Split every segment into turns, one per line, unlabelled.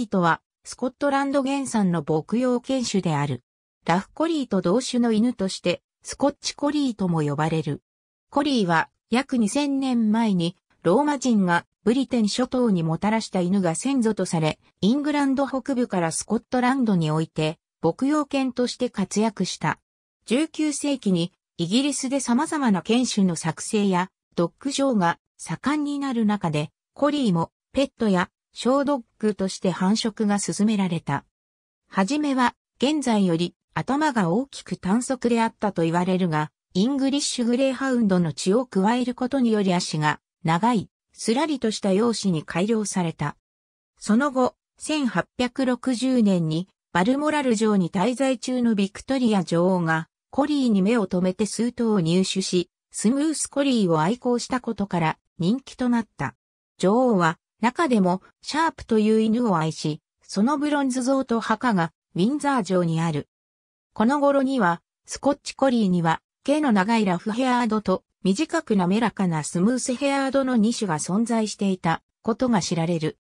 リーとは、スコットランド原産の牧羊犬種である。ラフコリーと同種の犬として、スコッチコリーとも呼ばれる。コリーは、約2000年前に、ローマ人がブリテン諸島にもたらした犬が先祖とされ、イングランド北部からスコットランドにおいて、牧羊犬として活躍した。19世紀に、イギリスで様々な犬種の作成や、ドッグ場ョーが盛んになる中で、コリーもペットや小ドッグとして繁殖が進められた。はじめは、現在より頭が大きく短足であったと言われるが、イングリッシュグレーハウンドの血を加えることにより足が長い、すらりとした容姿に改良された。その後、1860年にバルモラル城に滞在中のビクトリア女王がコリーに目を留めて数頭を入手し、スムースコリーを愛好したことから人気となった。女王は中でも、シャープという犬を愛し、そのブロンズ像と墓がウィンザー城にある。この頃には、スコッチコリーには、毛の長いラフヘアードと短く滑らかなスムースヘアードの2種が存在していたことが知られる。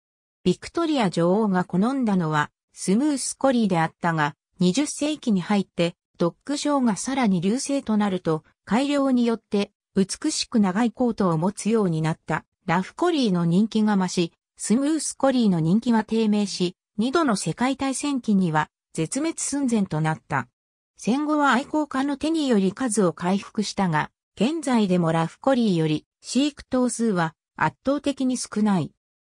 ビクトリア女王が好んだのはスムースコリーであったが、20世紀に入ってドッグショーがさらに流星となると改良によって美しく長いコートを持つようになった。ラフコリーの人気が増し、スムースコリーの人気は低迷し、二度の世界大戦期には絶滅寸前となった。戦後は愛好家の手により数を回復したが、現在でもラフコリーより飼育頭数は圧倒的に少ない。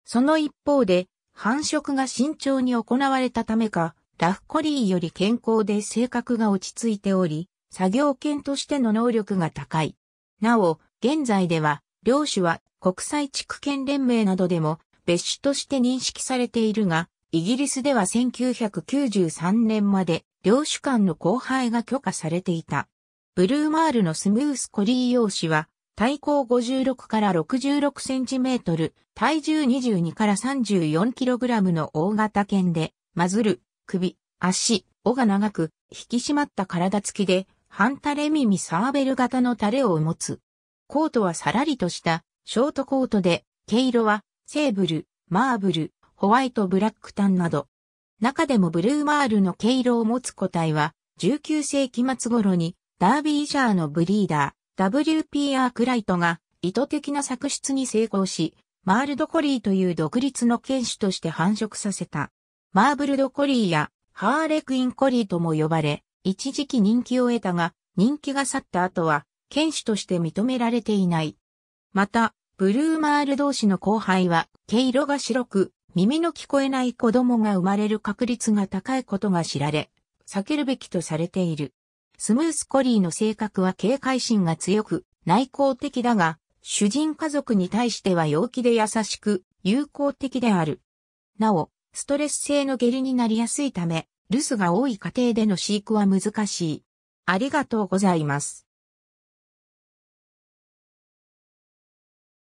その一方で、繁殖が慎重に行われたためか、ラフコリーより健康で性格が落ち着いており、作業犬としての能力が高い。なお、現在では、両種は国際地区圏連盟などでも別種として認識されているが、イギリスでは1993年まで領主間の交配が許可されていた。ブルーマールのスムースコリー用紙は、体高56から66センチメートル、体重22から34キログラムの大型犬で、マズル、首、足、尾が長く、引き締まった体つきで、半タレ耳サーベル型のタレを持つ。コートはさらりとした、ショートコートで、毛色は、セーブル、マーブル、ホワイトブラックタンなど。中でもブルーマールの毛色を持つ個体は、19世紀末頃に、ダービーシャーのブリーダー、W.P. r クライトが、意図的な作出に成功し、マールドコリーという独立の犬種として繁殖させた。マーブルドコリーや、ハーレクインコリーとも呼ばれ、一時期人気を得たが、人気が去った後は、犬種として認められていない。また、ブルーマール同士の交配は、毛色が白く、耳の聞こえない子供が生まれる確率が高いことが知られ、避けるべきとされている。スムースコリーの性格は警戒心が強く、内向的だが、主人家族に対しては陽気で優しく、友好的である。なお、ストレス性の下痢になりやすいため、留守が多い家庭での飼育は難しい。ありがとうございます。